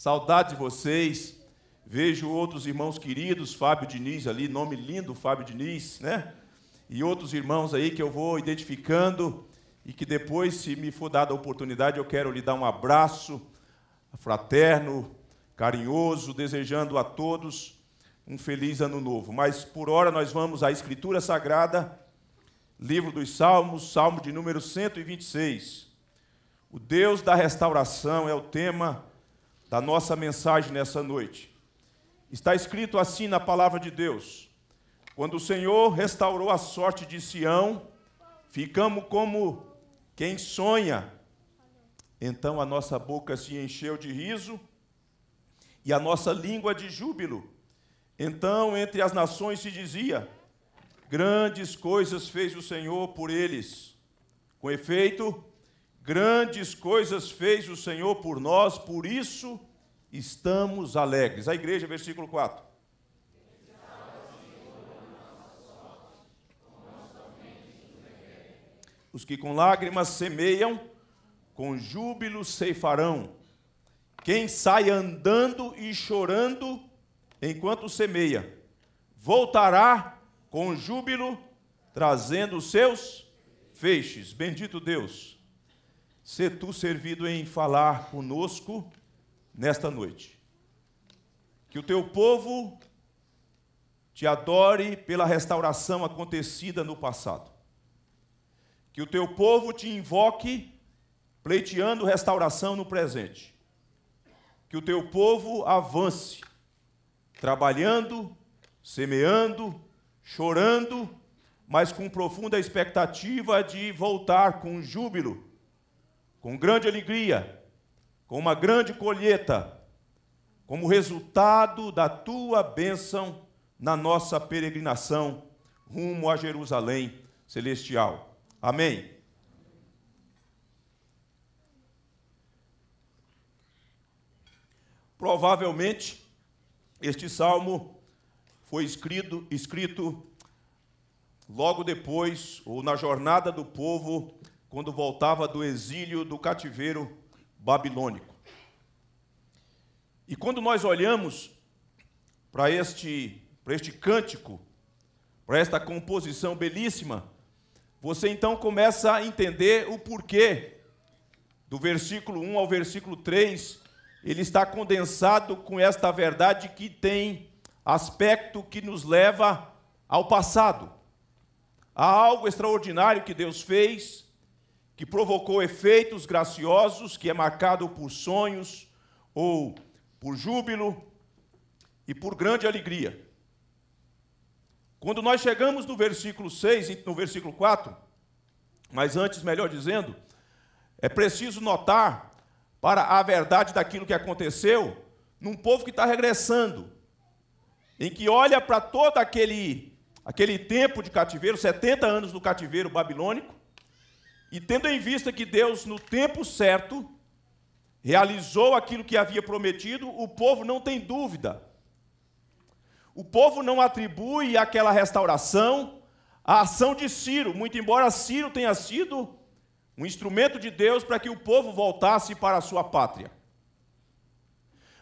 Saudade de vocês. Vejo outros irmãos queridos, Fábio Diniz ali, nome lindo, Fábio Diniz, né? E outros irmãos aí que eu vou identificando e que depois, se me for dada a oportunidade, eu quero lhe dar um abraço fraterno, carinhoso, desejando a todos um feliz ano novo. Mas por hora nós vamos à Escritura Sagrada, livro dos Salmos, Salmo de número 126. O Deus da restauração é o tema da nossa mensagem nessa noite. Está escrito assim na palavra de Deus: Quando o Senhor restaurou a sorte de Sião, ficamos como quem sonha. Então a nossa boca se encheu de riso e a nossa língua de júbilo. Então entre as nações se dizia: Grandes coisas fez o Senhor por eles. Com efeito, Grandes coisas fez o Senhor por nós, por isso estamos alegres. A igreja, versículo 4. Os que com lágrimas semeiam, com júbilo ceifarão. Quem sai andando e chorando enquanto semeia, voltará com júbilo, trazendo os seus feixes. Bendito Deus se tu servido em falar conosco nesta noite. Que o teu povo te adore pela restauração acontecida no passado. Que o teu povo te invoque pleiteando restauração no presente. Que o teu povo avance, trabalhando, semeando, chorando, mas com profunda expectativa de voltar com júbilo com grande alegria, com uma grande colheita, como resultado da tua bênção na nossa peregrinação rumo a Jerusalém celestial. Amém. Provavelmente este salmo foi escrito, escrito logo depois ou na jornada do povo quando voltava do exílio do cativeiro babilônico. E quando nós olhamos para este, para este cântico, para esta composição belíssima, você então começa a entender o porquê do versículo 1 ao versículo 3, ele está condensado com esta verdade que tem aspecto que nos leva ao passado. Há algo extraordinário que Deus fez, que provocou efeitos graciosos, que é marcado por sonhos ou por júbilo e por grande alegria. Quando nós chegamos no versículo 6 no versículo 4, mas antes, melhor dizendo, é preciso notar para a verdade daquilo que aconteceu num povo que está regressando, em que olha para todo aquele, aquele tempo de cativeiro, 70 anos do cativeiro babilônico, e tendo em vista que Deus, no tempo certo, realizou aquilo que havia prometido, o povo não tem dúvida. O povo não atribui aquela restauração à ação de Ciro, muito embora Ciro tenha sido um instrumento de Deus para que o povo voltasse para a sua pátria.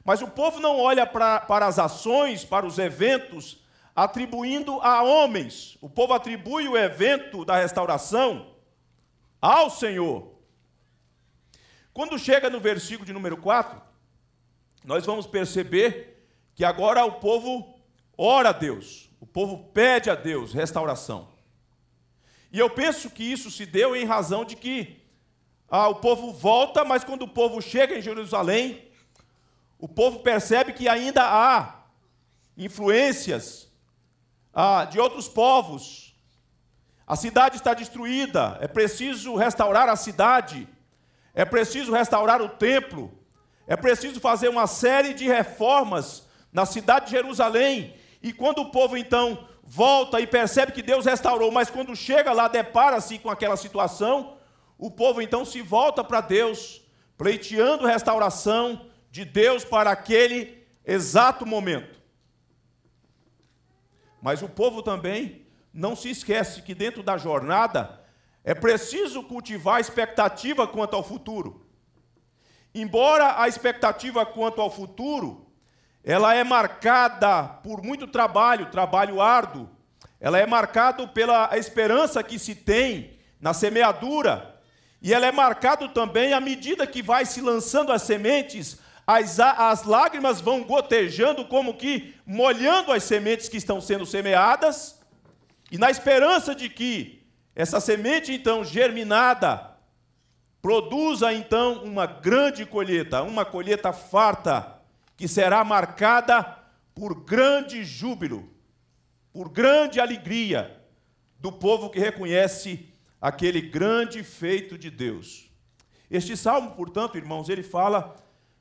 Mas o povo não olha para, para as ações, para os eventos, atribuindo a homens. O povo atribui o evento da restauração ao Senhor. Quando chega no versículo de número 4, nós vamos perceber que agora o povo ora a Deus, o povo pede a Deus restauração. E eu penso que isso se deu em razão de que ah, o povo volta, mas quando o povo chega em Jerusalém, o povo percebe que ainda há influências ah, de outros povos a cidade está destruída, é preciso restaurar a cidade, é preciso restaurar o templo, é preciso fazer uma série de reformas na cidade de Jerusalém. E quando o povo então volta e percebe que Deus restaurou, mas quando chega lá, depara-se com aquela situação, o povo então se volta para Deus, pleiteando restauração de Deus para aquele exato momento. Mas o povo também não se esquece que dentro da jornada é preciso cultivar a expectativa quanto ao futuro. Embora a expectativa quanto ao futuro, ela é marcada por muito trabalho, trabalho árduo. Ela é marcada pela esperança que se tem na semeadura. E ela é marcada também à medida que vai se lançando as sementes, as, as lágrimas vão gotejando, como que molhando as sementes que estão sendo semeadas e na esperança de que essa semente, então, germinada, produza, então, uma grande colheita, uma colheita farta, que será marcada por grande júbilo, por grande alegria do povo que reconhece aquele grande feito de Deus. Este salmo, portanto, irmãos, ele fala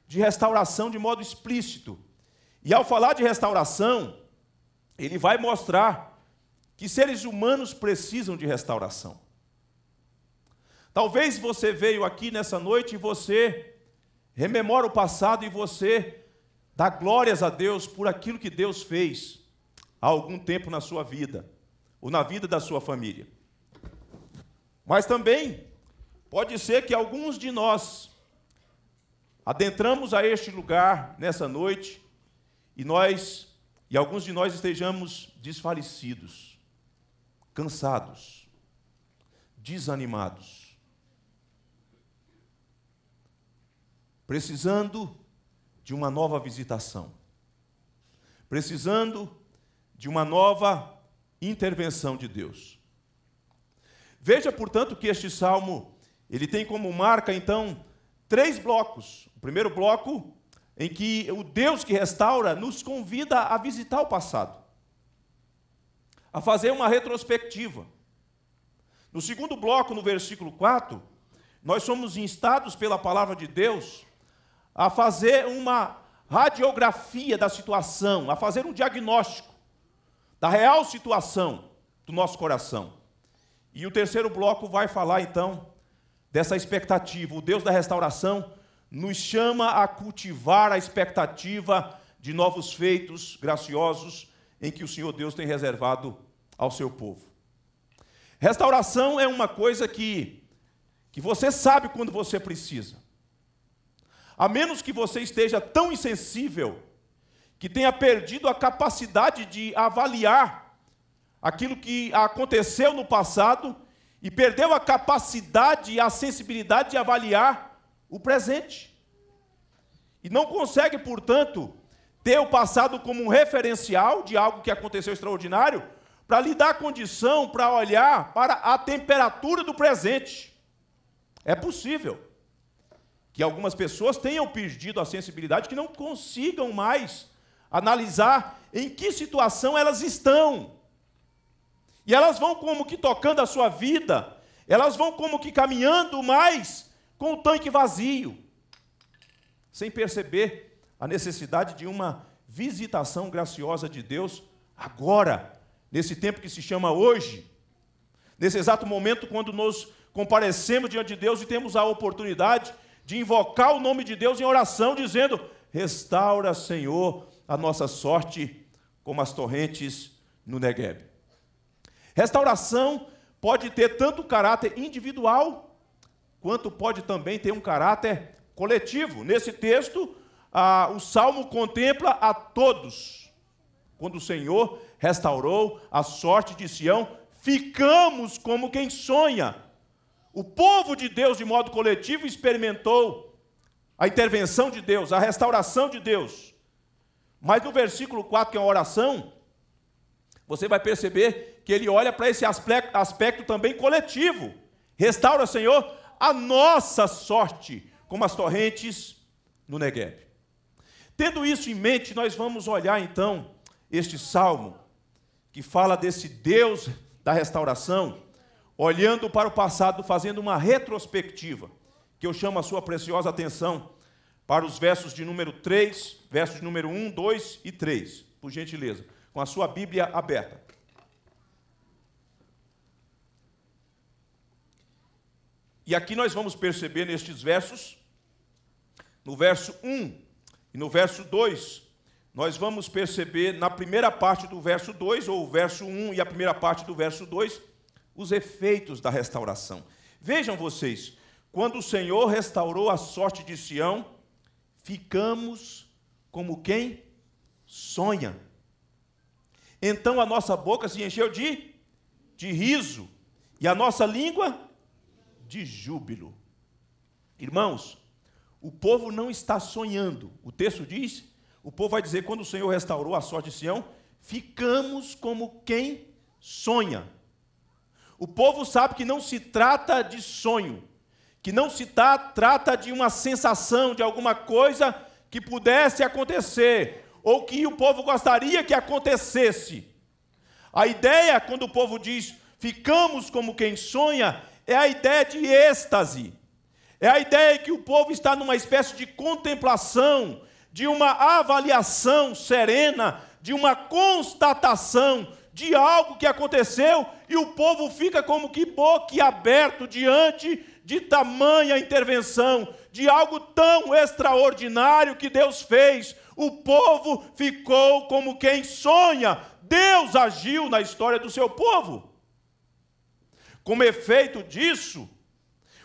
de restauração de modo explícito. E ao falar de restauração, ele vai mostrar que seres humanos precisam de restauração. Talvez você veio aqui nessa noite e você rememora o passado e você dá glórias a Deus por aquilo que Deus fez há algum tempo na sua vida ou na vida da sua família. Mas também pode ser que alguns de nós adentramos a este lugar nessa noite e nós e alguns de nós estejamos desfalecidos cansados, desanimados, precisando de uma nova visitação, precisando de uma nova intervenção de Deus. Veja, portanto, que este salmo ele tem como marca então três blocos. O primeiro bloco em que o Deus que restaura nos convida a visitar o passado a fazer uma retrospectiva. No segundo bloco, no versículo 4, nós somos instados pela palavra de Deus a fazer uma radiografia da situação, a fazer um diagnóstico da real situação do nosso coração. E o terceiro bloco vai falar então dessa expectativa. O Deus da restauração nos chama a cultivar a expectativa de novos feitos graciosos em que o Senhor Deus tem reservado ao seu povo. Restauração é uma coisa que, que você sabe quando você precisa. A menos que você esteja tão insensível que tenha perdido a capacidade de avaliar aquilo que aconteceu no passado e perdeu a capacidade e a sensibilidade de avaliar o presente. E não consegue, portanto, ter o passado como um referencial de algo que aconteceu extraordinário, para lhe dar condição para olhar para a temperatura do presente. É possível que algumas pessoas tenham perdido a sensibilidade que não consigam mais analisar em que situação elas estão. E elas vão como que tocando a sua vida, elas vão como que caminhando mais com o tanque vazio, sem perceber a necessidade de uma visitação graciosa de Deus agora nesse tempo que se chama hoje, nesse exato momento quando nos comparecemos diante de Deus e temos a oportunidade de invocar o nome de Deus em oração, dizendo: Restaura, Senhor, a nossa sorte como as torrentes no Negueb. Restauração pode ter tanto caráter individual, quanto pode também ter um caráter coletivo. Nesse texto, ah, o salmo contempla a todos. Quando o Senhor restaurou a sorte de Sião, ficamos como quem sonha. O povo de Deus, de modo coletivo, experimentou a intervenção de Deus, a restauração de Deus. Mas no versículo 4, que é uma oração, você vai perceber que ele olha para esse aspecto, também coletivo. Restaura, Senhor, a nossa sorte, como as torrentes no Negev. Tendo isso em mente, nós vamos olhar então este salmo que fala desse Deus da restauração, olhando para o passado, fazendo uma retrospectiva, que eu chamo a sua preciosa atenção para os versos de número 3, versos de número 1, 2 e 3, por gentileza, com a sua Bíblia aberta. E aqui nós vamos perceber nestes versos, no verso 1 e no verso 2, nós vamos perceber na primeira parte do verso 2, ou o verso 1 e a primeira parte do verso 2, os efeitos da restauração. Vejam vocês, quando o Senhor restaurou a sorte de Sião, ficamos como quem sonha. Então a nossa boca se encheu de, de riso e a nossa língua de júbilo. Irmãos, o povo não está sonhando. O texto diz o povo vai dizer: quando o Senhor restaurou a sorte de Sião, ficamos como quem sonha. O povo sabe que não se trata de sonho, que não se tá, trata de uma sensação, de alguma coisa que pudesse acontecer, ou que o povo gostaria que acontecesse. A ideia, quando o povo diz ficamos como quem sonha, é a ideia de êxtase. É a ideia que o povo está numa espécie de contemplação, de uma avaliação serena, de uma constatação de algo que aconteceu e o povo fica como que boquiaberto diante de tamanha intervenção, de algo tão extraordinário que Deus fez. O povo ficou como quem sonha. Deus agiu na história do seu povo. Como efeito disso,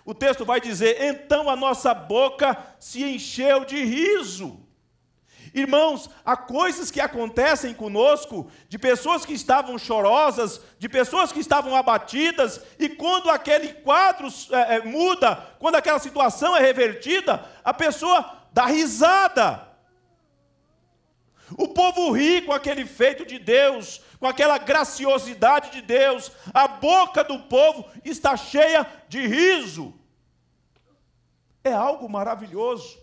o texto vai dizer: então a nossa boca se encheu de riso Irmãos, há coisas que acontecem conosco, de pessoas que estavam chorosas, de pessoas que estavam abatidas, e quando aquele quadro é, é, muda, quando aquela situação é revertida, a pessoa dá risada. O povo ri com aquele feito de Deus, com aquela graciosidade de Deus, a boca do povo está cheia de riso. É algo maravilhoso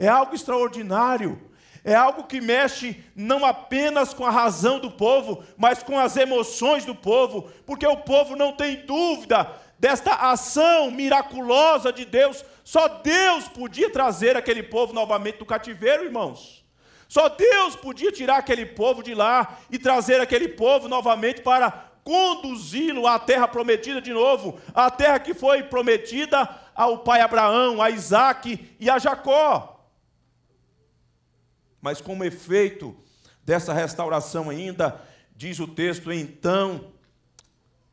é algo extraordinário, é algo que mexe não apenas com a razão do povo, mas com as emoções do povo, porque o povo não tem dúvida desta ação miraculosa de Deus. Só Deus podia trazer aquele povo novamente do cativeiro, irmãos. Só Deus podia tirar aquele povo de lá e trazer aquele povo novamente para conduzi-lo à terra prometida de novo, à terra que foi prometida ao pai Abraão, a Isaac e a Jacó. Mas como efeito dessa restauração ainda, diz o texto, então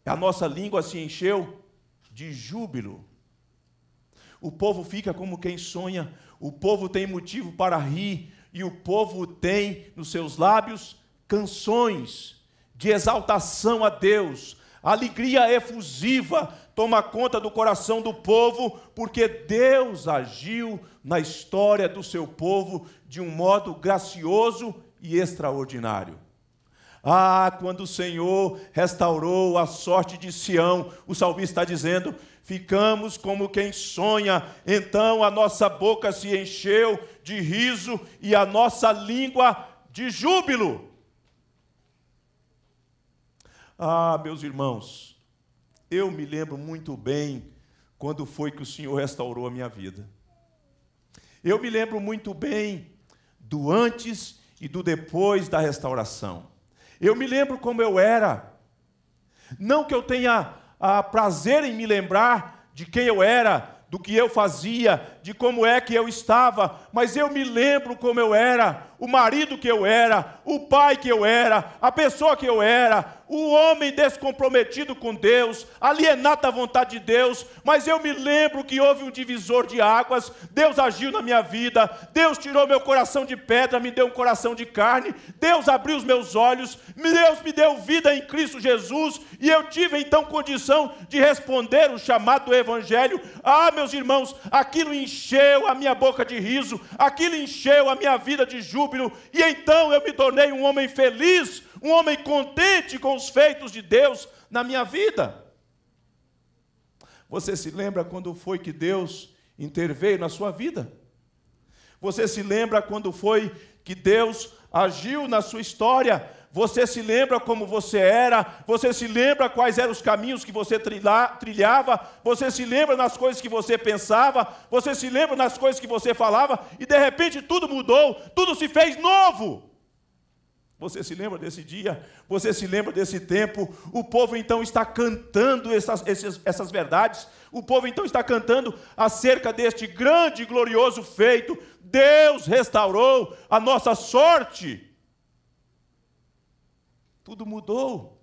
a nossa língua se encheu de júbilo. O povo fica como quem sonha, o povo tem motivo para rir, e o povo tem nos seus lábios canções de exaltação a Deus, alegria efusiva toma conta do coração do povo, porque Deus agiu na história do seu povo de um modo gracioso e extraordinário. Ah, quando o Senhor restaurou a sorte de Sião, o salmista está dizendo: ficamos como quem sonha, então a nossa boca se encheu de riso e a nossa língua de júbilo. Ah, meus irmãos, eu me lembro muito bem quando foi que o Senhor restaurou a minha vida. Eu me lembro muito bem do antes e do depois da restauração. Eu me lembro como eu era. Não que eu tenha a ah, prazer em me lembrar de quem eu era, do que eu fazia, de como é que eu estava, mas eu me lembro como eu era, o marido que eu era, o pai que eu era, a pessoa que eu era, o homem descomprometido com Deus, alienado à vontade de Deus, mas eu me lembro que houve um divisor de águas, Deus agiu na minha vida, Deus tirou meu coração de pedra, me deu um coração de carne, Deus abriu os meus olhos, Deus me deu vida em Cristo Jesus, e eu tive então condição de responder o chamado do Evangelho. Ah, meus irmãos, aquilo encheu encheu a minha boca de riso, aquilo encheu a minha vida de júbilo, e então eu me tornei um homem feliz, um homem contente com os feitos de Deus na minha vida. Você se lembra quando foi que Deus interveio na sua vida? Você se lembra quando foi que Deus agiu na sua história você se lembra como você era, você se lembra quais eram os caminhos que você trilhava, você se lembra nas coisas que você pensava, você se lembra nas coisas que você falava, e de repente tudo mudou, tudo se fez novo. Você se lembra desse dia? Você se lembra desse tempo? O povo então está cantando essas, essas, essas verdades. O povo então está cantando acerca deste grande e glorioso feito. Deus restaurou a nossa sorte. Tudo mudou,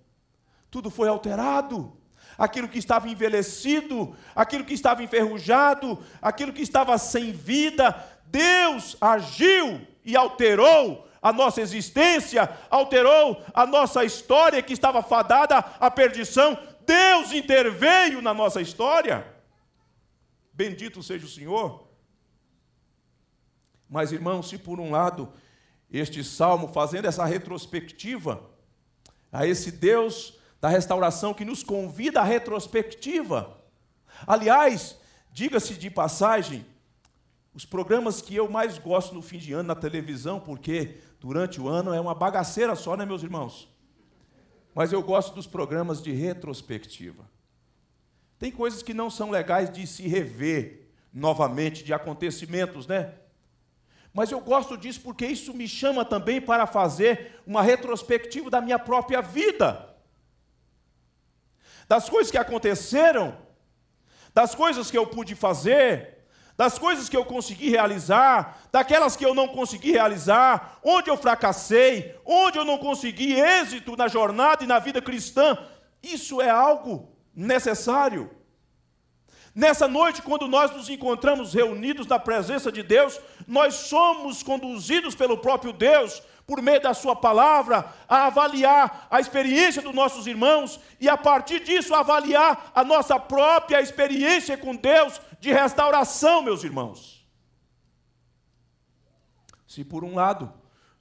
tudo foi alterado. Aquilo que estava envelhecido, aquilo que estava enferrujado, aquilo que estava sem vida, Deus agiu e alterou a nossa existência, alterou a nossa história que estava fadada à perdição. Deus interveio na nossa história. Bendito seja o Senhor. Mas, irmãos, se por um lado este salmo, fazendo essa retrospectiva, a esse Deus da restauração que nos convida à retrospectiva. Aliás, diga-se de passagem, os programas que eu mais gosto no fim de ano na televisão, porque durante o ano é uma bagaceira só, né, meus irmãos? Mas eu gosto dos programas de retrospectiva. Tem coisas que não são legais de se rever novamente de acontecimentos, né? mas eu gosto disso porque isso me chama também para fazer uma retrospectiva da minha própria vida, das coisas que aconteceram, das coisas que eu pude fazer, das coisas que eu consegui realizar, daquelas que eu não consegui realizar, onde eu fracassei, onde eu não consegui êxito na jornada e na vida cristã. Isso é algo necessário. Nessa noite, quando nós nos encontramos reunidos na presença de Deus, nós somos conduzidos pelo próprio Deus, por meio da Sua palavra, a avaliar a experiência dos nossos irmãos e, a partir disso, avaliar a nossa própria experiência com Deus de restauração, meus irmãos. Se por um lado,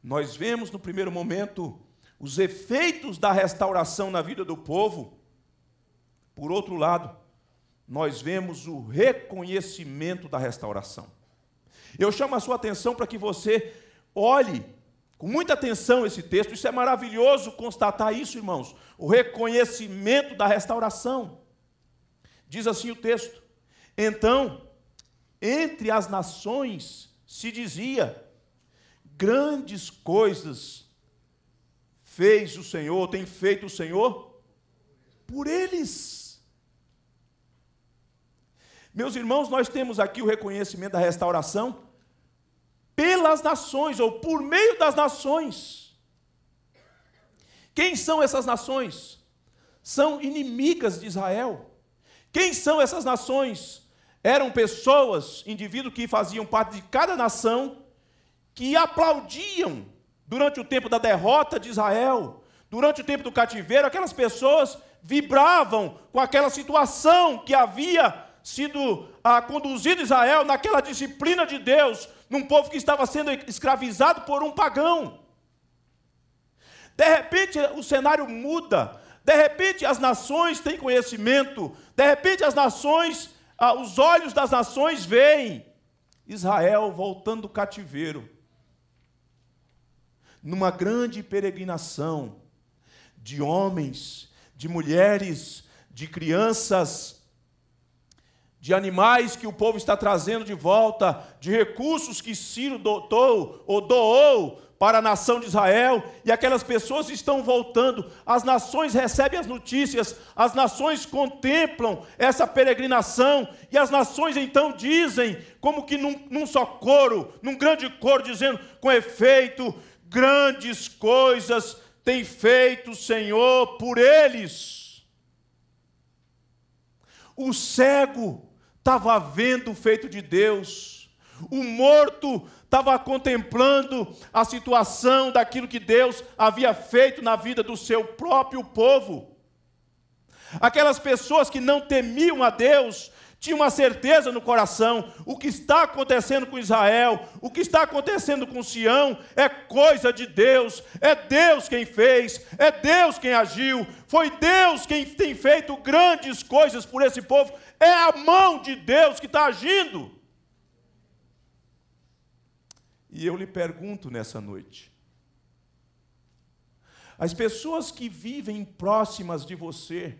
nós vemos no primeiro momento os efeitos da restauração na vida do povo, por outro lado, nós vemos o reconhecimento da restauração. Eu chamo a sua atenção para que você olhe com muita atenção esse texto. Isso é maravilhoso constatar isso, irmãos. O reconhecimento da restauração. Diz assim o texto: Então, entre as nações se dizia: Grandes coisas fez o Senhor, tem feito o Senhor por eles. Meus irmãos, nós temos aqui o reconhecimento da restauração pelas nações ou por meio das nações. Quem são essas nações? São inimigas de Israel. Quem são essas nações? Eram pessoas, indivíduos que faziam parte de cada nação, que aplaudiam durante o tempo da derrota de Israel, durante o tempo do cativeiro, aquelas pessoas vibravam com aquela situação que havia sido ah, conduzido Israel naquela disciplina de Deus, num povo que estava sendo escravizado por um pagão. De repente o cenário muda, de repente as nações têm conhecimento, de repente as nações, ah, os olhos das nações veem Israel voltando do cativeiro, numa grande peregrinação de homens, de mulheres, de crianças, de animais que o povo está trazendo de volta, de recursos que Ciro dotou ou doou para a nação de Israel, e aquelas pessoas estão voltando, as nações recebem as notícias, as nações contemplam essa peregrinação, e as nações então dizem, como que num, num só coro, num grande coro, dizendo: com efeito, grandes coisas tem feito o Senhor por eles. O cego estava vendo o feito de Deus, o morto estava contemplando a situação daquilo que Deus havia feito na vida do seu próprio povo. Aquelas pessoas que não temiam a Deus tinha uma certeza no coração: o que está acontecendo com Israel, o que está acontecendo com Sião, é coisa de Deus, é Deus quem fez, é Deus quem agiu, foi Deus quem tem feito grandes coisas por esse povo, é a mão de Deus que está agindo. E eu lhe pergunto nessa noite: as pessoas que vivem próximas de você,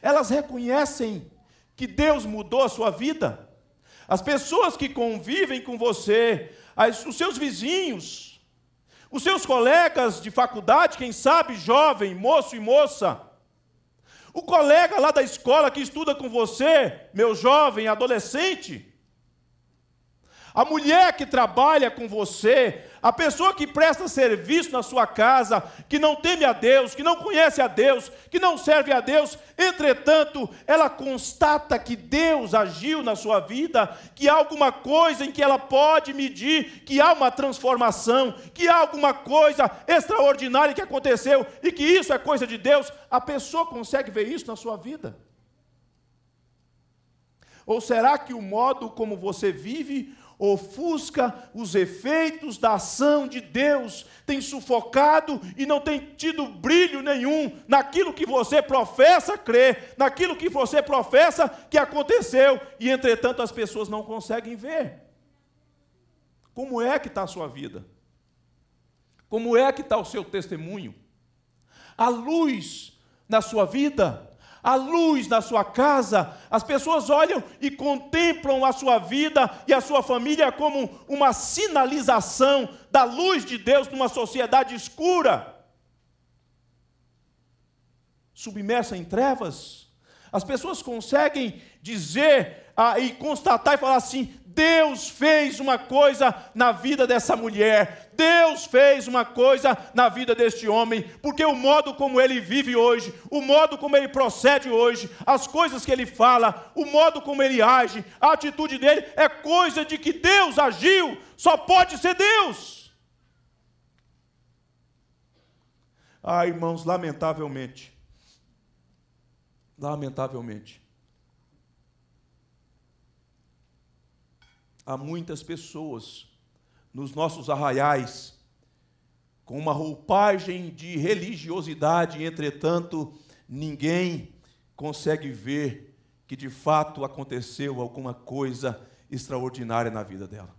elas reconhecem que Deus mudou a sua vida? As pessoas que convivem com você, as, os seus vizinhos, os seus colegas de faculdade, quem sabe jovem, moço e moça, o colega lá da escola que estuda com você, meu jovem, adolescente, a mulher que trabalha com você, a pessoa que presta serviço na sua casa, que não teme a Deus, que não conhece a Deus, que não serve a Deus, entretanto, ela constata que Deus agiu na sua vida, que há alguma coisa em que ela pode medir, que há uma transformação, que há alguma coisa extraordinária que aconteceu e que isso é coisa de Deus, a pessoa consegue ver isso na sua vida. Ou será que o modo como você vive ofusca os efeitos da ação de Deus, tem sufocado e não tem tido brilho nenhum naquilo que você professa crer, naquilo que você professa que aconteceu, e entretanto as pessoas não conseguem ver. Como é que está a sua vida? Como é que está o seu testemunho? A luz na sua vida a luz na sua casa, as pessoas olham e contemplam a sua vida e a sua família como uma sinalização da luz de Deus numa sociedade escura, submersa em trevas. As pessoas conseguem dizer ah, e constatar e falar assim: Deus fez uma coisa na vida dessa mulher, Deus fez uma coisa na vida deste homem, porque o modo como ele vive hoje, o modo como ele procede hoje, as coisas que ele fala, o modo como ele age, a atitude dele é coisa de que Deus agiu, só pode ser Deus. Ah, irmãos, lamentavelmente, Lamentavelmente. Há muitas pessoas nos nossos arraiais com uma roupagem de religiosidade, entretanto, ninguém consegue ver que de fato aconteceu alguma coisa extraordinária na vida dela.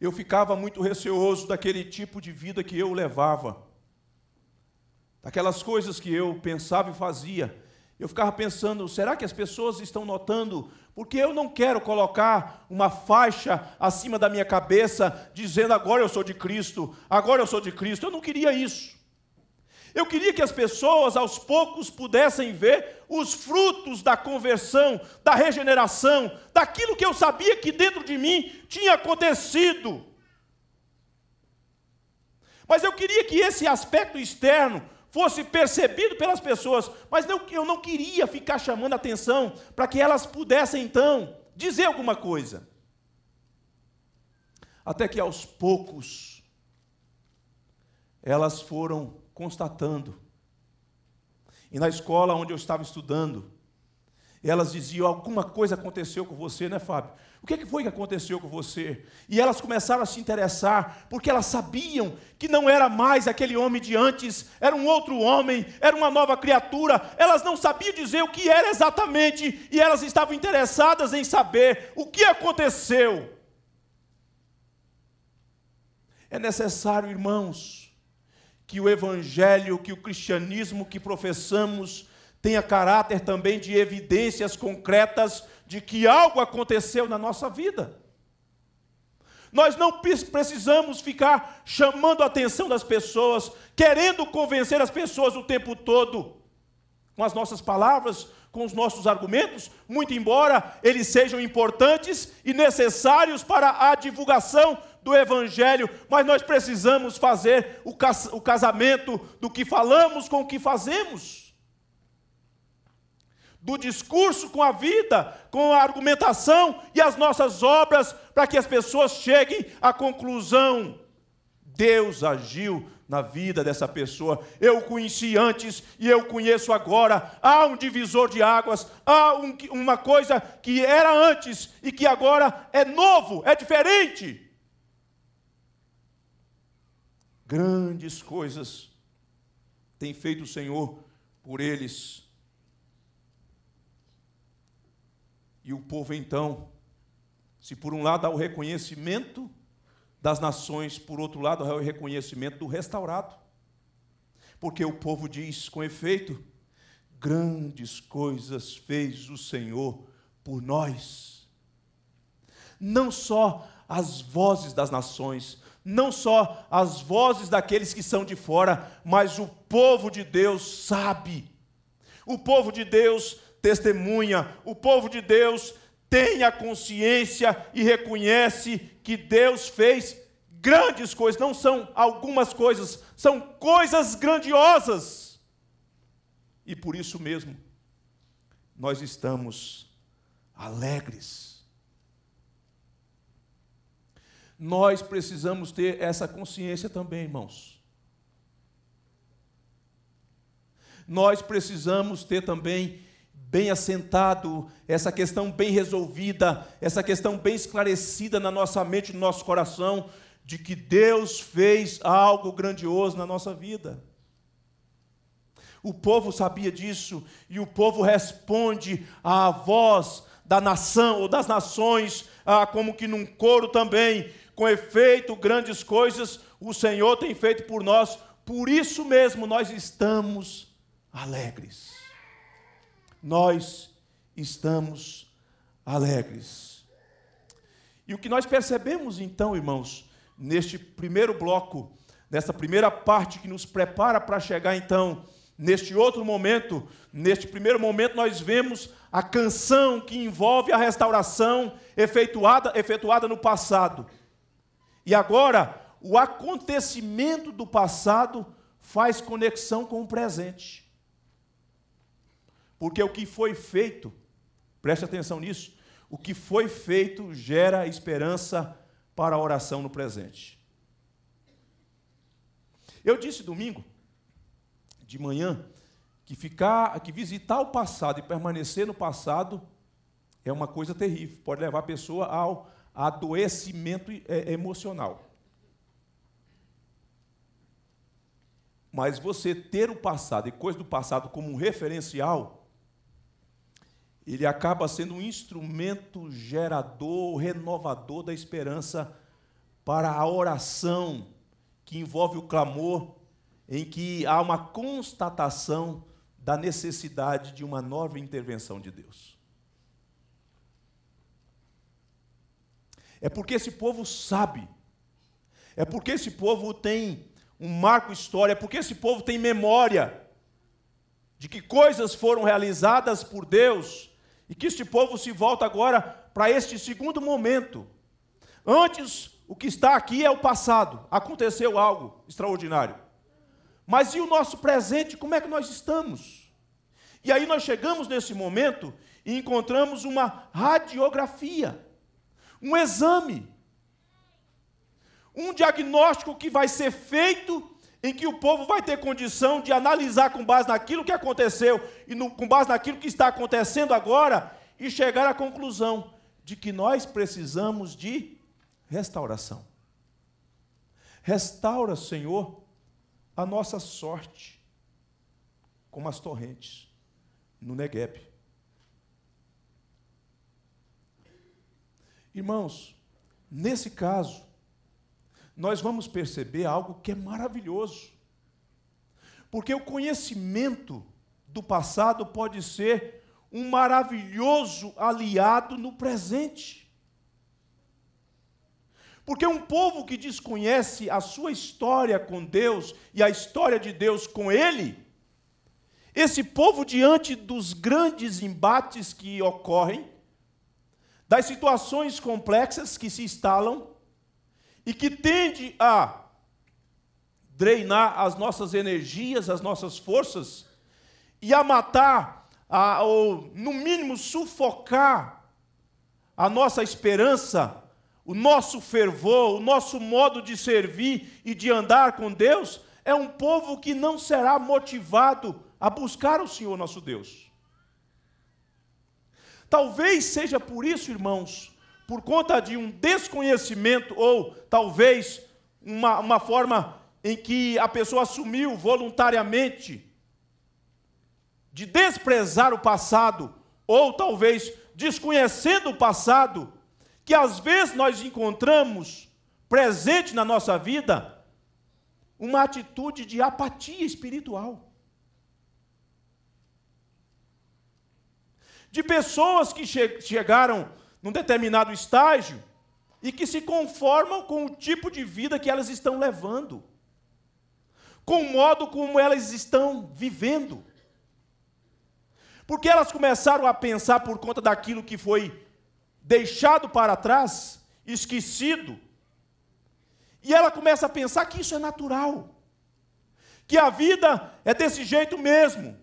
Eu ficava muito receoso daquele tipo de vida que eu levava daquelas coisas que eu pensava e fazia. Eu ficava pensando, será que as pessoas estão notando? Porque eu não quero colocar uma faixa acima da minha cabeça dizendo agora eu sou de Cristo, agora eu sou de Cristo. Eu não queria isso. Eu queria que as pessoas aos poucos pudessem ver os frutos da conversão, da regeneração, daquilo que eu sabia que dentro de mim tinha acontecido. Mas eu queria que esse aspecto externo fosse percebido pelas pessoas, mas não, eu não queria ficar chamando atenção para que elas pudessem então dizer alguma coisa. Até que aos poucos elas foram constatando. E na escola onde eu estava estudando, elas diziam: Alguma coisa aconteceu com você, né, Fábio? O é que foi que aconteceu com você? E elas começaram a se interessar, porque elas sabiam que não era mais aquele homem de antes, era um outro homem, era uma nova criatura. Elas não sabiam dizer o que era exatamente, e elas estavam interessadas em saber o que aconteceu. É necessário, irmãos, que o evangelho, que o cristianismo que professamos, tenha caráter também de evidências concretas de que algo aconteceu na nossa vida. Nós não precisamos ficar chamando a atenção das pessoas, querendo convencer as pessoas o tempo todo com as nossas palavras, com os nossos argumentos, muito embora eles sejam importantes e necessários para a divulgação do Evangelho, mas nós precisamos fazer o casamento do que falamos com o que fazemos do discurso com a vida, com a argumentação e as nossas obras, para que as pessoas cheguem à conclusão: Deus agiu na vida dessa pessoa. Eu conheci antes e eu conheço agora. Há um divisor de águas, há um, uma coisa que era antes e que agora é novo, é diferente. Grandes coisas tem feito o Senhor por eles E o povo então, se por um lado há o reconhecimento das nações, por outro lado há o reconhecimento do restaurado. Porque o povo diz com efeito: grandes coisas fez o Senhor por nós. Não só as vozes das nações, não só as vozes daqueles que são de fora, mas o povo de Deus sabe. O povo de Deus testemunha. O povo de Deus tem a consciência e reconhece que Deus fez grandes coisas, não são algumas coisas, são coisas grandiosas. E por isso mesmo, nós estamos alegres. Nós precisamos ter essa consciência também, irmãos. Nós precisamos ter também bem assentado, essa questão bem resolvida, essa questão bem esclarecida na nossa mente, no nosso coração, de que Deus fez algo grandioso na nossa vida. O povo sabia disso e o povo responde à voz da nação ou das nações, ah, como que num coro também, com efeito, grandes coisas o Senhor tem feito por nós, por isso mesmo nós estamos alegres nós estamos alegres. E o que nós percebemos então, irmãos, neste primeiro bloco, nessa primeira parte que nos prepara para chegar então neste outro momento, neste primeiro momento nós vemos a canção que envolve a restauração efetuada efetuada no passado. E agora, o acontecimento do passado faz conexão com o presente. Porque o que foi feito, preste atenção nisso, o que foi feito gera esperança para a oração no presente. Eu disse domingo, de manhã, que ficar, que visitar o passado e permanecer no passado é uma coisa terrível, pode levar a pessoa ao adoecimento é, emocional. Mas você ter o passado e coisa do passado como um referencial ele acaba sendo um instrumento gerador, renovador da esperança para a oração, que envolve o clamor, em que há uma constatação da necessidade de uma nova intervenção de Deus. É porque esse povo sabe, é porque esse povo tem um marco história, é porque esse povo tem memória de que coisas foram realizadas por Deus e que este povo se volta agora para este segundo momento. Antes, o que está aqui é o passado. Aconteceu algo extraordinário. Mas e o nosso presente? Como é que nós estamos? E aí nós chegamos nesse momento e encontramos uma radiografia, um exame, um diagnóstico que vai ser feito em que o povo vai ter condição de analisar com base naquilo que aconteceu e no, com base naquilo que está acontecendo agora e chegar à conclusão de que nós precisamos de restauração. Restaura, Senhor, a nossa sorte, como as torrentes no Negueb. Irmãos, nesse caso, nós vamos perceber algo que é maravilhoso. Porque o conhecimento do passado pode ser um maravilhoso aliado no presente. Porque um povo que desconhece a sua história com Deus e a história de Deus com ele, esse povo, diante dos grandes embates que ocorrem, das situações complexas que se instalam, e que tende a drenar as nossas energias, as nossas forças, e a matar, a, ou no mínimo sufocar a nossa esperança, o nosso fervor, o nosso modo de servir e de andar com Deus, é um povo que não será motivado a buscar o Senhor nosso Deus. Talvez seja por isso, irmãos, por conta de um desconhecimento ou talvez uma, uma forma em que a pessoa assumiu voluntariamente de desprezar o passado, ou talvez desconhecendo o passado, que às vezes nós encontramos presente na nossa vida uma atitude de apatia espiritual. De pessoas que che chegaram num determinado estágio e que se conformam com o tipo de vida que elas estão levando, com o modo como elas estão vivendo. Porque elas começaram a pensar por conta daquilo que foi deixado para trás, esquecido, e ela começa a pensar que isso é natural, que a vida é desse jeito mesmo,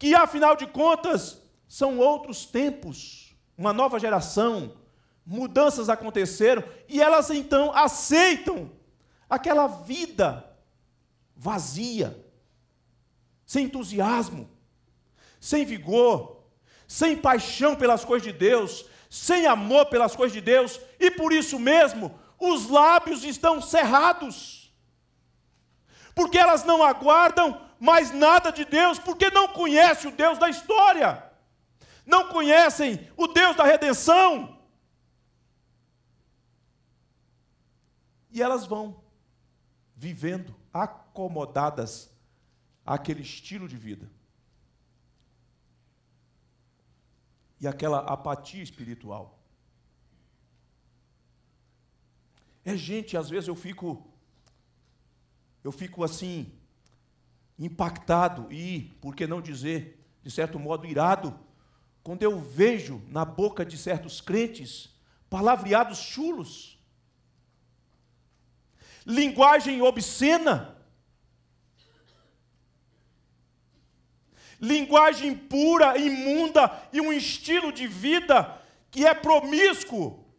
que afinal de contas são outros tempos uma nova geração, mudanças aconteceram e elas então aceitam aquela vida vazia, sem entusiasmo, sem vigor, sem paixão pelas coisas de Deus, sem amor pelas coisas de Deus, e por isso mesmo os lábios estão cerrados, porque elas não aguardam mais nada de Deus, porque não conhecem o Deus da história não conhecem o Deus da redenção. E elas vão vivendo acomodadas àquele estilo de vida. E aquela apatia espiritual. É gente, às vezes eu fico eu fico assim impactado e, por que não dizer, de certo modo irado quando eu vejo na boca de certos crentes palavreados chulos, linguagem obscena, linguagem pura, imunda e um estilo de vida que é promíscuo,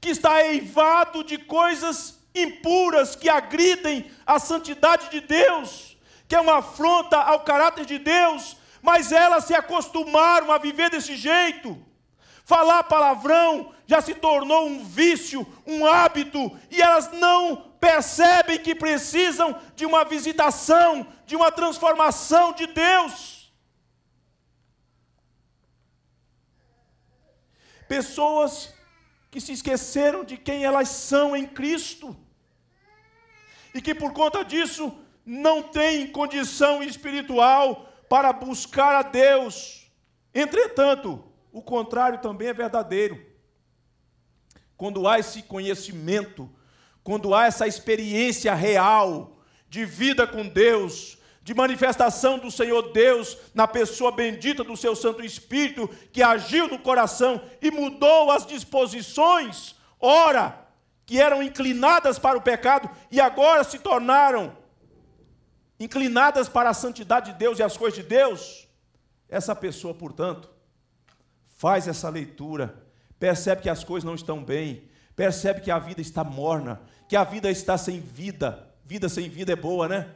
que está eivado de coisas impuras que agridem a santidade de Deus, que é uma afronta ao caráter de Deus mas elas se acostumaram a viver desse jeito. Falar palavrão já se tornou um vício, um hábito, e elas não percebem que precisam de uma visitação, de uma transformação de Deus. Pessoas que se esqueceram de quem elas são em Cristo e que por conta disso não têm condição espiritual para buscar a Deus. Entretanto, o contrário também é verdadeiro. Quando há esse conhecimento, quando há essa experiência real de vida com Deus, de manifestação do Senhor Deus na pessoa bendita do seu Santo Espírito, que agiu no coração e mudou as disposições, ora, que eram inclinadas para o pecado e agora se tornaram inclinadas para a santidade de Deus e as coisas de Deus, essa pessoa, portanto, faz essa leitura, percebe que as coisas não estão bem, percebe que a vida está morna, que a vida está sem vida. Vida sem vida é boa, né?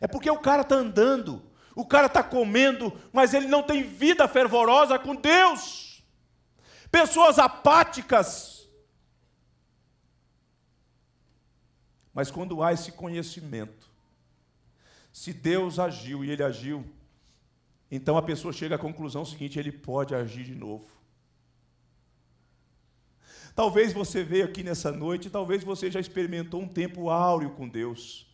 É porque o cara está andando, o cara está comendo, mas ele não tem vida fervorosa com Deus. Pessoas apáticas, Mas quando há esse conhecimento, se Deus agiu e ele agiu, então a pessoa chega à conclusão seguinte: ele pode agir de novo. Talvez você veio aqui nessa noite, talvez você já experimentou um tempo áureo com Deus.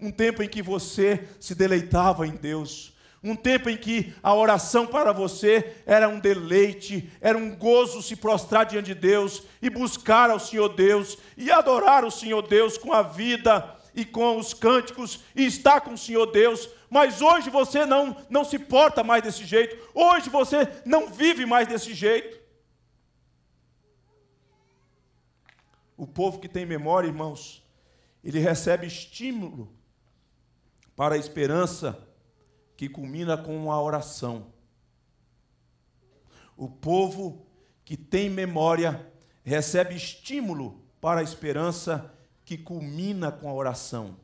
Um tempo em que você se deleitava em Deus, um tempo em que a oração para você era um deleite, era um gozo se prostrar diante de Deus e buscar ao Senhor Deus e adorar o Senhor Deus com a vida e com os cânticos e estar com o Senhor Deus. Mas hoje você não, não se porta mais desse jeito, hoje você não vive mais desse jeito. O povo que tem memória, irmãos, ele recebe estímulo para a esperança que culmina com a oração. O povo que tem memória recebe estímulo para a esperança que culmina com a oração.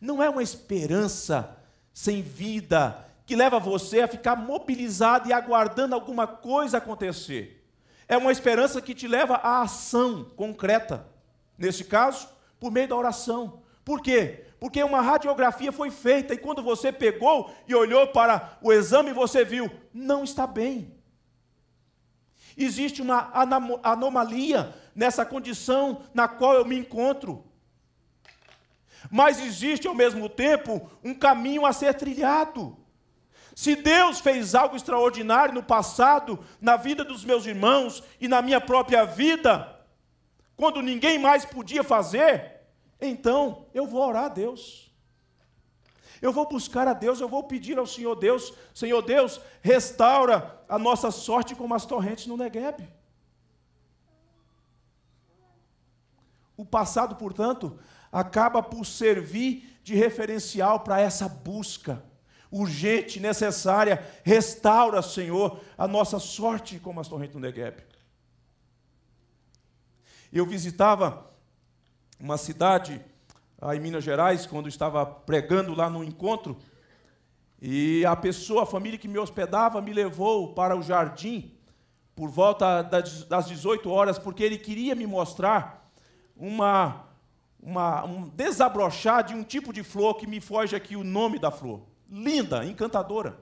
Não é uma esperança sem vida que leva você a ficar mobilizado e aguardando alguma coisa acontecer. É uma esperança que te leva à ação concreta. Nesse caso, por meio da oração. Por quê? Porque uma radiografia foi feita e quando você pegou e olhou para o exame, você viu, não está bem. Existe uma anomalia nessa condição na qual eu me encontro. Mas existe ao mesmo tempo um caminho a ser trilhado. Se Deus fez algo extraordinário no passado, na vida dos meus irmãos e na minha própria vida, quando ninguém mais podia fazer, então, eu vou orar a Deus. Eu vou buscar a Deus, eu vou pedir ao Senhor Deus, Senhor Deus, restaura a nossa sorte como as torrentes no Negueb. O passado, portanto, acaba por servir de referencial para essa busca urgente, necessária. Restaura, Senhor, a nossa sorte como as torrentes no Negueb. Eu visitava uma cidade ah, em Minas Gerais, quando estava pregando lá no encontro, e a pessoa, a família que me hospedava, me levou para o jardim por volta das 18 horas, porque ele queria me mostrar uma, uma, um desabrochar de um tipo de flor que me foge aqui o nome da flor. Linda, encantadora.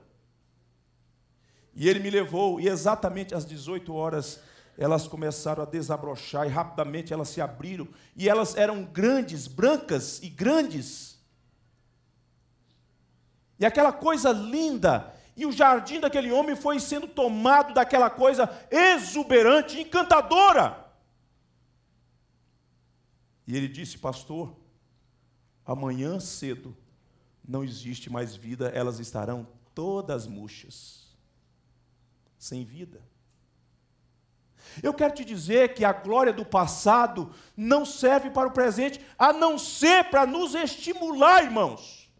E ele me levou, e exatamente às 18 horas elas começaram a desabrochar e rapidamente elas se abriram. E elas eram grandes, brancas e grandes. E aquela coisa linda. E o jardim daquele homem foi sendo tomado daquela coisa exuberante, encantadora. E ele disse, pastor, amanhã cedo não existe mais vida, elas estarão todas murchas, sem vida. Eu quero te dizer que a glória do passado não serve para o presente, a não ser para nos estimular, irmãos,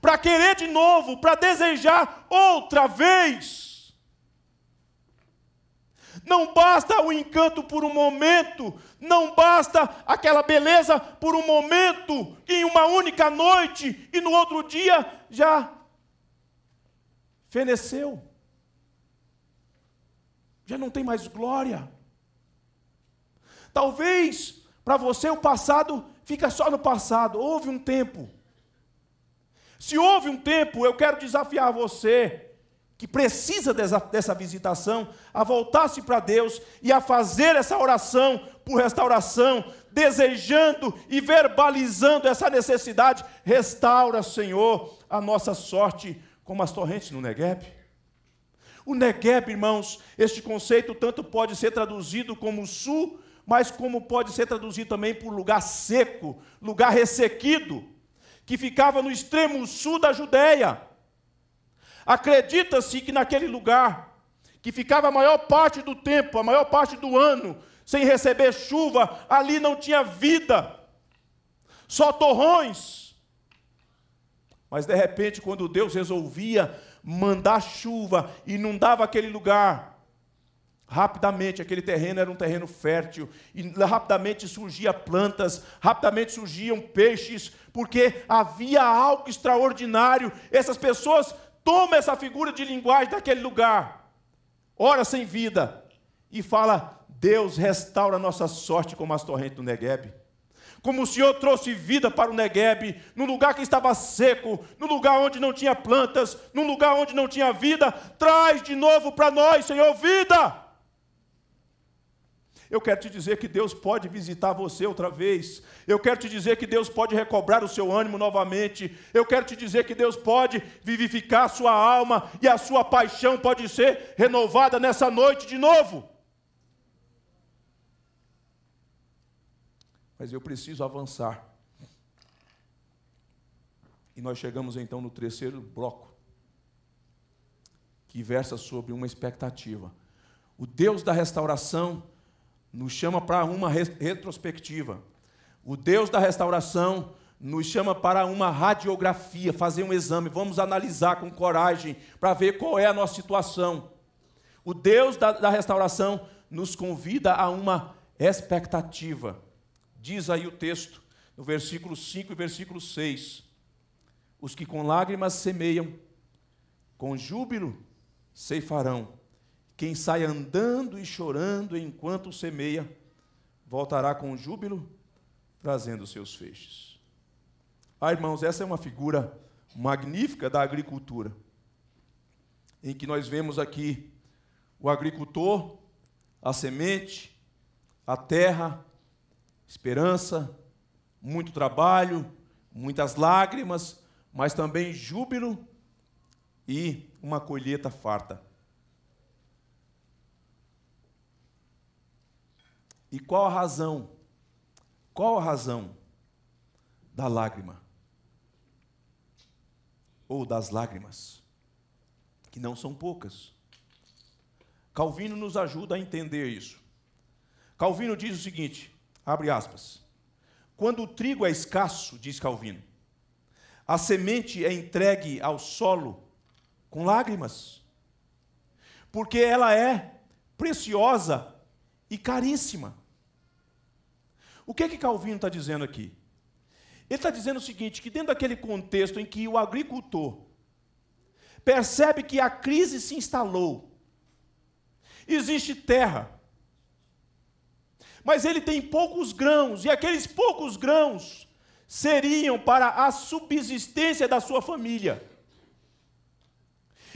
para querer de novo, para desejar outra vez. Não basta o encanto por um momento, não basta aquela beleza por um momento, em uma única noite, e no outro dia já feneceu já não tem mais glória. Talvez para você o passado fica só no passado. Houve um tempo. Se houve um tempo, eu quero desafiar você que precisa dessa, dessa visitação a voltar-se para Deus e a fazer essa oração por restauração, desejando e verbalizando essa necessidade. Restaura, Senhor, a nossa sorte como as torrentes no Negueb. O Negev, irmãos, este conceito tanto pode ser traduzido como sul, mas como pode ser traduzido também por lugar seco, lugar ressequido, que ficava no extremo sul da Judéia. Acredita-se que naquele lugar, que ficava a maior parte do tempo, a maior parte do ano, sem receber chuva, ali não tinha vida, só torrões. Mas de repente, quando Deus resolvia mandar chuva, inundava aquele lugar. Rapidamente, aquele terreno era um terreno fértil, e rapidamente surgiam plantas, rapidamente surgiam peixes, porque havia algo extraordinário. Essas pessoas tomam essa figura de linguagem daquele lugar, ora sem vida, e fala: Deus restaura a nossa sorte como as torrentes do Negueb como o Senhor trouxe vida para o Negueb, no lugar que estava seco, no lugar onde não tinha plantas, no lugar onde não tinha vida, traz de novo para nós, Senhor, vida. Eu quero te dizer que Deus pode visitar você outra vez. Eu quero te dizer que Deus pode recobrar o seu ânimo novamente. Eu quero te dizer que Deus pode vivificar a sua alma e a sua paixão pode ser renovada nessa noite de novo. mas eu preciso avançar. E nós chegamos então no terceiro bloco, que versa sobre uma expectativa. O Deus da restauração nos chama para uma retrospectiva. O Deus da restauração nos chama para uma radiografia, fazer um exame. Vamos analisar com coragem para ver qual é a nossa situação. O Deus da, da restauração nos convida a uma expectativa diz aí o texto, no versículo 5 e versículo 6. Os que com lágrimas semeiam, com júbilo ceifarão. Quem sai andando e chorando enquanto semeia, voltará com júbilo, trazendo seus feixes. Ah, irmãos, essa é uma figura magnífica da agricultura, em que nós vemos aqui o agricultor, a semente, a terra, esperança, muito trabalho, muitas lágrimas, mas também júbilo e uma colheita farta. E qual a razão? Qual a razão da lágrima? Ou das lágrimas? Que não são poucas. Calvino nos ajuda a entender isso. Calvino diz o seguinte: Abre aspas. Quando o trigo é escasso, diz Calvino, a semente é entregue ao solo com lágrimas, porque ela é preciosa e caríssima. O que é que Calvino está dizendo aqui? Ele está dizendo o seguinte: que dentro daquele contexto em que o agricultor percebe que a crise se instalou, existe terra, mas ele tem poucos grãos, e aqueles poucos grãos seriam para a subsistência da sua família.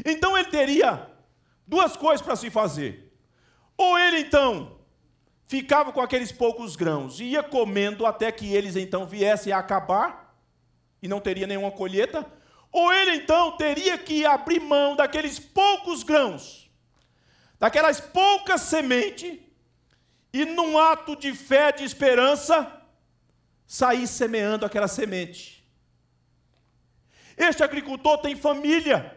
Então ele teria duas coisas para se fazer. Ou ele então ficava com aqueles poucos grãos e ia comendo até que eles então viessem a acabar e não teria nenhuma colheita, ou ele então teria que abrir mão daqueles poucos grãos, daquelas poucas sementes e, num ato de fé, de esperança, sair semeando aquela semente. Este agricultor tem família,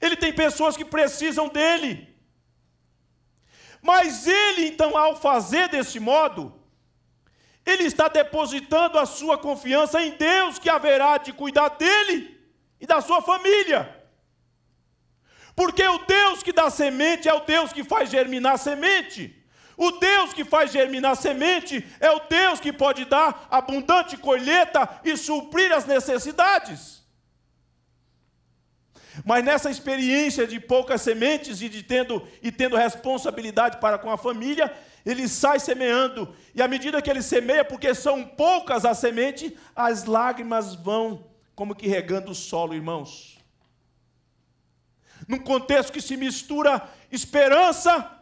ele tem pessoas que precisam dele. Mas ele, então, ao fazer desse modo, ele está depositando a sua confiança em Deus, que haverá de cuidar dele e da sua família. Porque o Deus que dá semente é o Deus que faz germinar semente. O Deus que faz germinar semente é o Deus que pode dar abundante colheita e suprir as necessidades. Mas nessa experiência de poucas sementes e de tendo e tendo responsabilidade para com a família, ele sai semeando, e à medida que ele semeia, porque são poucas as sementes, as lágrimas vão como que regando o solo, irmãos. Num contexto que se mistura esperança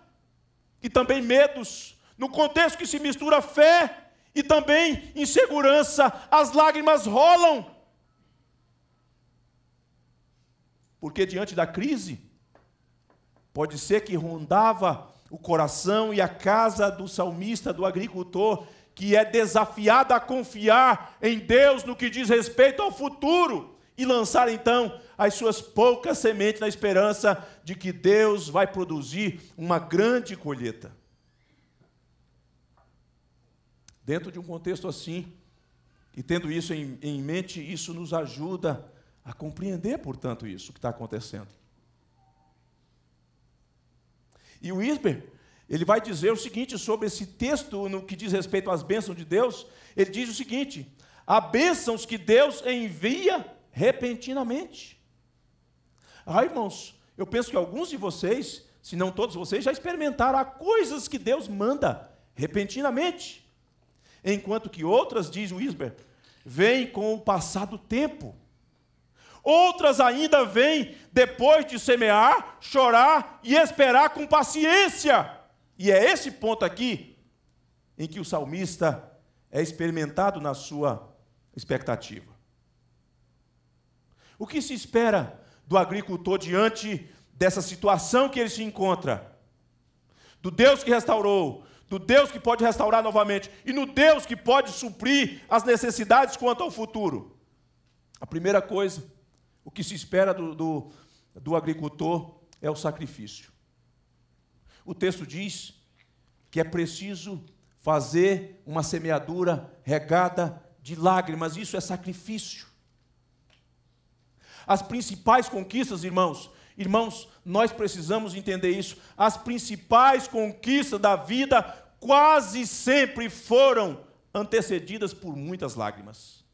e também medos. No contexto que se mistura fé e também insegurança, as lágrimas rolam. Porque diante da crise, pode ser que rondava o coração e a casa do salmista, do agricultor, que é desafiado a confiar em Deus no que diz respeito ao futuro e lançar então as suas poucas sementes na esperança de que Deus vai produzir uma grande colheita. Dentro de um contexto assim, e tendo isso em, em mente, isso nos ajuda a compreender, portanto, isso que está acontecendo. E o Isber, ele vai dizer o seguinte sobre esse texto no que diz respeito às bênçãos de Deus. Ele diz o seguinte: há bênçãos que Deus envia repentinamente. Ah, irmãos, eu penso que alguns de vocês, se não todos vocês, já experimentaram coisas que Deus manda repentinamente. Enquanto que outras, diz o Isber, vêm com o passar do tempo. Outras ainda vêm depois de semear, chorar e esperar com paciência. E é esse ponto aqui em que o salmista é experimentado na sua expectativa. O que se espera do agricultor diante dessa situação que ele se encontra. Do Deus que restaurou, do Deus que pode restaurar novamente e no Deus que pode suprir as necessidades quanto ao futuro. A primeira coisa, o que se espera do, do, do agricultor é o sacrifício. O texto diz que é preciso fazer uma semeadura regada de lágrimas, isso é sacrifício. As principais conquistas, irmãos, irmãos, nós precisamos entender isso. As principais conquistas da vida quase sempre foram antecedidas por muitas lágrimas.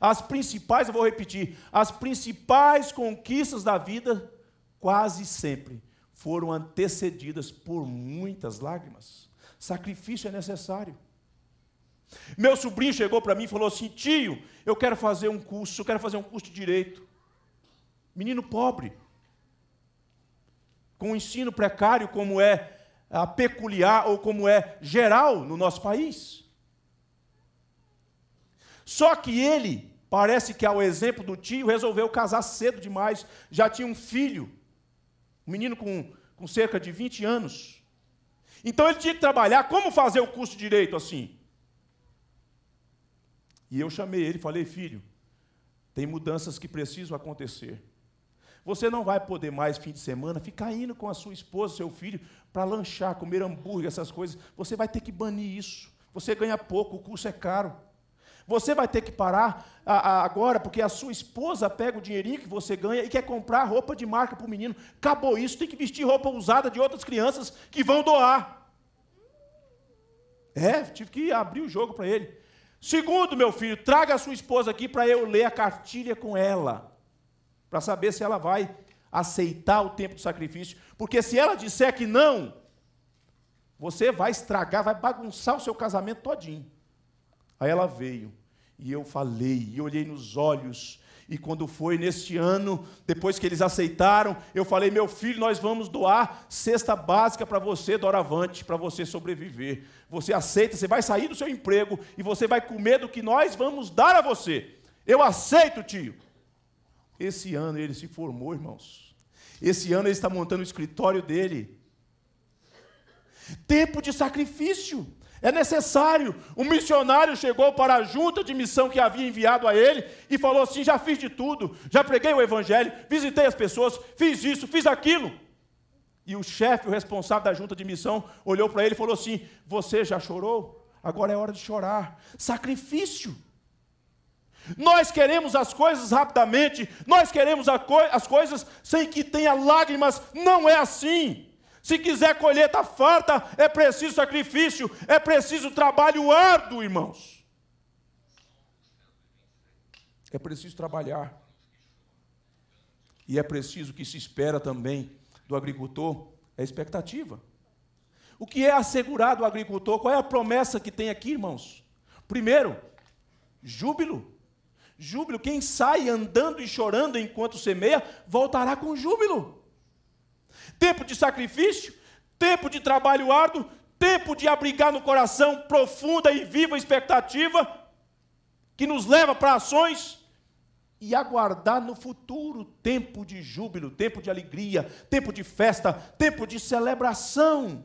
As principais, eu vou repetir, as principais conquistas da vida quase sempre foram antecedidas por muitas lágrimas. Sacrifício é necessário. Meu sobrinho chegou para mim e falou assim: tio, eu quero fazer um curso, eu quero fazer um curso de direito. Menino pobre, com um ensino precário como é a peculiar ou como é geral no nosso país. Só que ele, parece que ao exemplo do tio, resolveu casar cedo demais, já tinha um filho, um menino com, com cerca de 20 anos. Então ele tinha que trabalhar. Como fazer o curso de direito assim? E eu chamei ele e falei: filho, tem mudanças que precisam acontecer. Você não vai poder mais, fim de semana, ficar indo com a sua esposa, seu filho, para lanchar, comer hambúrguer, essas coisas. Você vai ter que banir isso. Você ganha pouco, o curso é caro. Você vai ter que parar a, a, agora, porque a sua esposa pega o dinheirinho que você ganha e quer comprar roupa de marca para o menino. Acabou isso, tem que vestir roupa usada de outras crianças que vão doar. É, tive que abrir o jogo para ele. Segundo, meu filho, traga a sua esposa aqui para eu ler a cartilha com ela, para saber se ela vai aceitar o tempo do sacrifício. Porque se ela disser que não, você vai estragar, vai bagunçar o seu casamento todinho. Aí ela veio, e eu falei, e olhei nos olhos, e quando foi neste ano, depois que eles aceitaram, eu falei: meu filho, nós vamos doar cesta básica para você, doravante, para você sobreviver. Você aceita, você vai sair do seu emprego e você vai comer do que nós vamos dar a você. Eu aceito, tio. Esse ano ele se formou, irmãos. Esse ano ele está montando o escritório dele. Tempo de sacrifício. É necessário. Um missionário chegou para a junta de missão que havia enviado a ele e falou assim: já fiz de tudo, já preguei o evangelho, visitei as pessoas, fiz isso, fiz aquilo. E o chefe, o responsável da junta de missão, olhou para ele e falou assim: Você já chorou? Agora é hora de chorar. Sacrifício. Nós queremos as coisas rapidamente, nós queremos as coisas sem que tenha lágrimas. Não é assim. Se quiser colheita tá farta, é preciso sacrifício, é preciso trabalho árduo, irmãos. É preciso trabalhar. E é preciso que se espera também do agricultor a é expectativa. O que é assegurado ao agricultor? Qual é a promessa que tem aqui, irmãos? Primeiro, júbilo. Júbilo, quem sai andando e chorando enquanto semeia, voltará com júbilo. Tempo de sacrifício, tempo de trabalho árduo, tempo de abrigar no coração profunda e viva expectativa que nos leva para ações e aguardar no futuro tempo de júbilo, tempo de alegria, tempo de festa, tempo de celebração.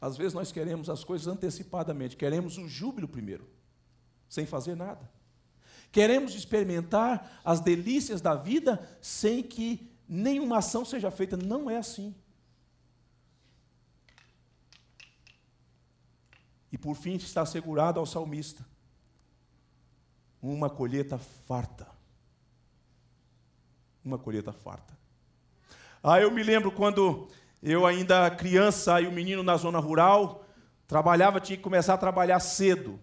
Às vezes nós queremos as coisas antecipadamente, queremos o júbilo primeiro sem fazer nada. Queremos experimentar as delícias da vida sem que nenhuma ação seja feita. Não é assim. E por fim está assegurado ao salmista uma colheita farta. Uma colheita farta. Ah, eu me lembro quando eu ainda criança e o um menino na zona rural trabalhava, tinha que começar a trabalhar cedo.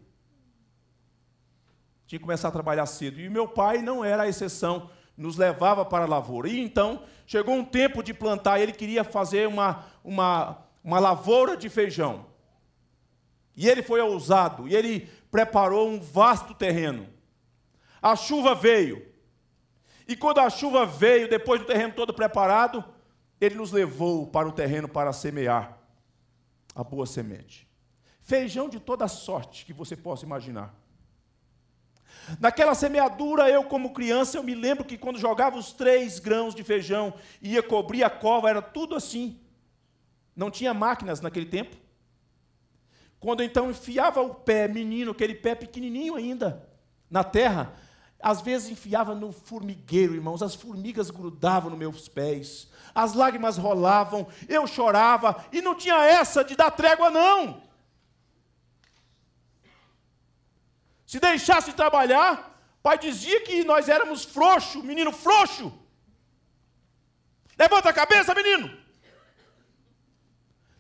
Tinha que começar a trabalhar cedo. E o meu pai não era a exceção, nos levava para a lavoura. E então, chegou um tempo de plantar, ele queria fazer uma, uma, uma lavoura de feijão. E ele foi ousado, e ele preparou um vasto terreno. A chuva veio. E quando a chuva veio, depois do terreno todo preparado, ele nos levou para o terreno para semear a boa semente. Feijão de toda sorte que você possa imaginar. Naquela semeadura, eu como criança, eu me lembro que quando jogava os três grãos de feijão, ia cobrir a cova, era tudo assim. Não tinha máquinas naquele tempo. Quando então enfiava o pé, menino, aquele pé pequenininho ainda, na terra, às vezes enfiava no formigueiro, irmãos, as formigas grudavam nos meus pés, as lágrimas rolavam, eu chorava, e não tinha essa de dar trégua, não. Se deixasse trabalhar, pai dizia que nós éramos frouxo, menino frouxo. Levanta a cabeça, menino.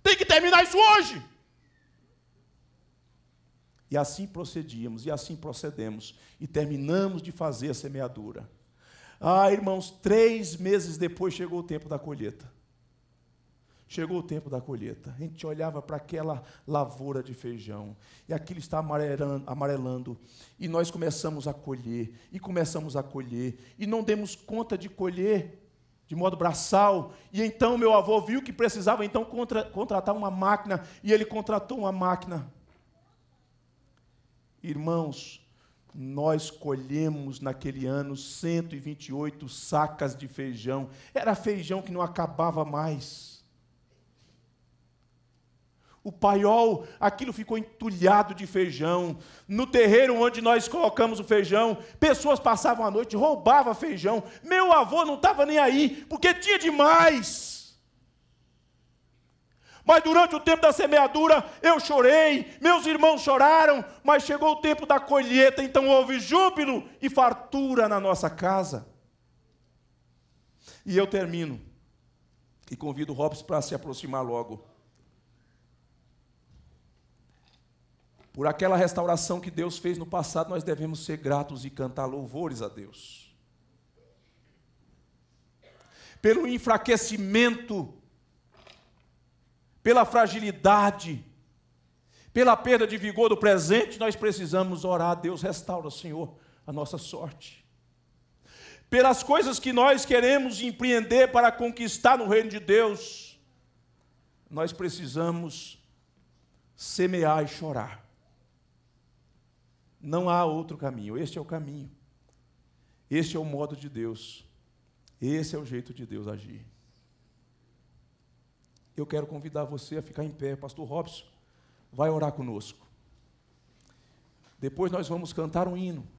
Tem que terminar isso hoje. E assim procedíamos, e assim procedemos, e terminamos de fazer a semeadura. Ah, irmãos, três meses depois chegou o tempo da colheita. Chegou o tempo da colheita. A gente olhava para aquela lavoura de feijão e aquilo está amarelando, amarelando. E nós começamos a colher, e começamos a colher, e não demos conta de colher de modo braçal. E então meu avô viu que precisava então contra, contratar uma máquina e ele contratou uma máquina. Irmãos, nós colhemos naquele ano 128 sacas de feijão. Era feijão que não acabava mais o paiol, aquilo ficou entulhado de feijão. No terreiro onde nós colocamos o feijão, pessoas passavam a noite, roubavam feijão. Meu avô não estava nem aí, porque tinha demais. Mas durante o tempo da semeadura, eu chorei, meus irmãos choraram, mas chegou o tempo da colheita, então houve júbilo e fartura na nossa casa. E eu termino, e convido o Robson para se aproximar logo. Por aquela restauração que Deus fez no passado, nós devemos ser gratos e cantar louvores a Deus. Pelo enfraquecimento, pela fragilidade, pela perda de vigor do presente, nós precisamos orar. Deus restaura, Senhor, a nossa sorte. Pelas coisas que nós queremos empreender para conquistar no reino de Deus, nós precisamos semear e chorar. Não há outro caminho. Este é o caminho. Este é o modo de Deus. Esse é o jeito de Deus agir. Eu quero convidar você a ficar em pé. Pastor Robson vai orar conosco. Depois nós vamos cantar um hino.